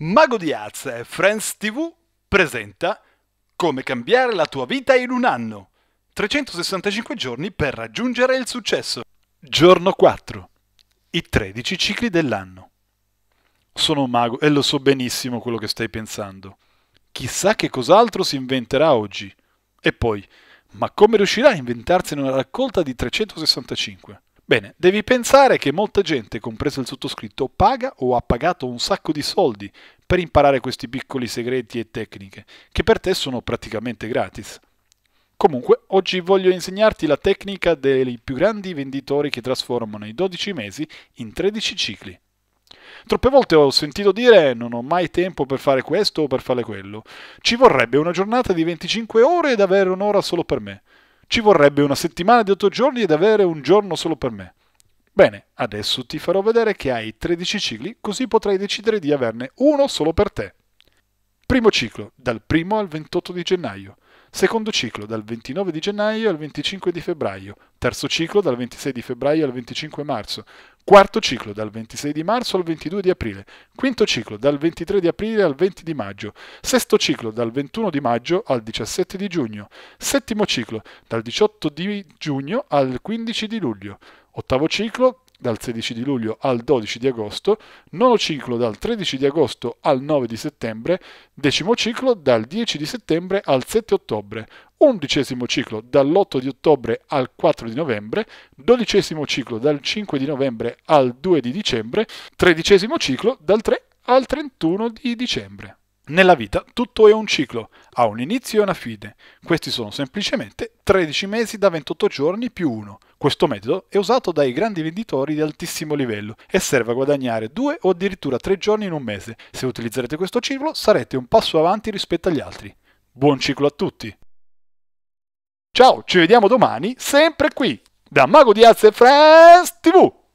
Mago di Arts e Friends TV presenta Come cambiare la tua vita in un anno. 365 giorni per raggiungere il successo. Giorno 4. I 13 cicli dell'anno. Sono un mago e lo so benissimo quello che stai pensando. Chissà che cos'altro si inventerà oggi. E poi, ma come riuscirà a inventarsene una raccolta di 365? Bene, devi pensare che molta gente, compreso il sottoscritto, paga o ha pagato un sacco di soldi per imparare questi piccoli segreti e tecniche, che per te sono praticamente gratis. Comunque, oggi voglio insegnarti la tecnica dei più grandi venditori che trasformano i 12 mesi in 13 cicli. Troppe volte ho sentito dire non ho mai tempo per fare questo o per fare quello. Ci vorrebbe una giornata di 25 ore ed avere un'ora solo per me. Ci vorrebbe una settimana di 8 giorni ed avere un giorno solo per me. Bene, adesso ti farò vedere che hai 13 cicli, così potrai decidere di averne uno solo per te. Primo ciclo dal 1 al 28 di gennaio. Secondo ciclo dal 29 di gennaio al 25 di febbraio. Terzo ciclo dal 26 di febbraio al 25 marzo. Quarto ciclo dal 26 di marzo al 22 di aprile. Quinto ciclo dal 23 di aprile al 20 di maggio. Sesto ciclo dal 21 di maggio al 17 di giugno. Settimo ciclo dal 18 di giugno al 15 di luglio. Ottavo ciclo dal 16 di luglio al 12 di agosto, nono ciclo dal 13 di agosto al 9 di settembre, decimo ciclo dal 10 di settembre al 7 ottobre, undicesimo ciclo dall'8 di ottobre al 4 di novembre, dodicesimo ciclo dal 5 di novembre al 2 di dicembre, tredicesimo ciclo dal 3 al 31 di dicembre. Nella vita tutto è un ciclo, ha un inizio e una fine. Questi sono semplicemente 13 mesi da 28 giorni più 1. Questo metodo è usato dai grandi venditori di altissimo livello e serve a guadagnare 2 o addirittura 3 giorni in un mese. Se utilizzerete questo ciclo sarete un passo avanti rispetto agli altri. Buon ciclo a tutti! Ciao, ci vediamo domani, sempre qui, da Mago di Azze Friends TV!